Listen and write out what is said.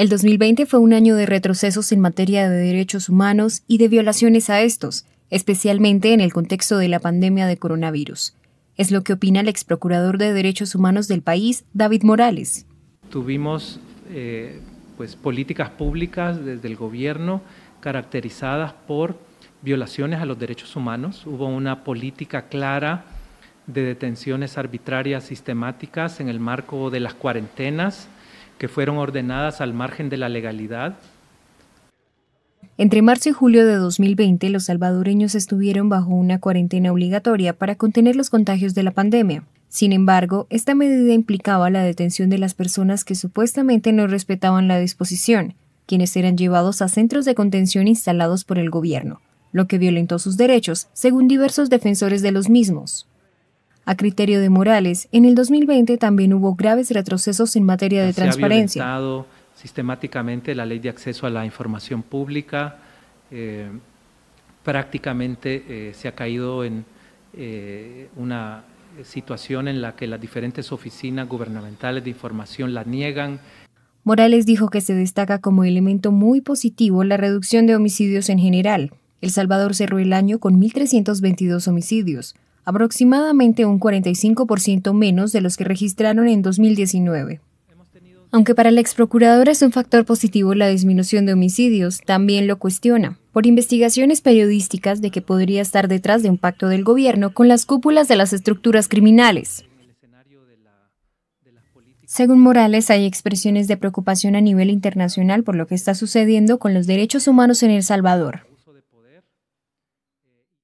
El 2020 fue un año de retrocesos en materia de derechos humanos y de violaciones a estos, especialmente en el contexto de la pandemia de coronavirus. Es lo que opina el ex procurador de derechos humanos del país, David Morales. Tuvimos eh, pues, políticas públicas desde el gobierno caracterizadas por violaciones a los derechos humanos. Hubo una política clara de detenciones arbitrarias sistemáticas en el marco de las cuarentenas que fueron ordenadas al margen de la legalidad? Entre marzo y julio de 2020, los salvadoreños estuvieron bajo una cuarentena obligatoria para contener los contagios de la pandemia. Sin embargo, esta medida implicaba la detención de las personas que supuestamente no respetaban la disposición, quienes eran llevados a centros de contención instalados por el gobierno, lo que violentó sus derechos, según diversos defensores de los mismos. A criterio de Morales, en el 2020 también hubo graves retrocesos en materia de Se transparencia. Ha sistemáticamente la ley de acceso a la información pública. Eh, prácticamente eh, se ha caído en eh, una situación en la que las diferentes oficinas gubernamentales de información la niegan. Morales dijo que se destaca como elemento muy positivo la reducción de homicidios en general. El Salvador cerró el año con 1.322 homicidios, aproximadamente un 45% menos de los que registraron en 2019. Aunque para ex procurador es un factor positivo la disminución de homicidios, también lo cuestiona, por investigaciones periodísticas de que podría estar detrás de un pacto del gobierno con las cúpulas de las estructuras criminales. Según Morales, hay expresiones de preocupación a nivel internacional por lo que está sucediendo con los derechos humanos en El Salvador.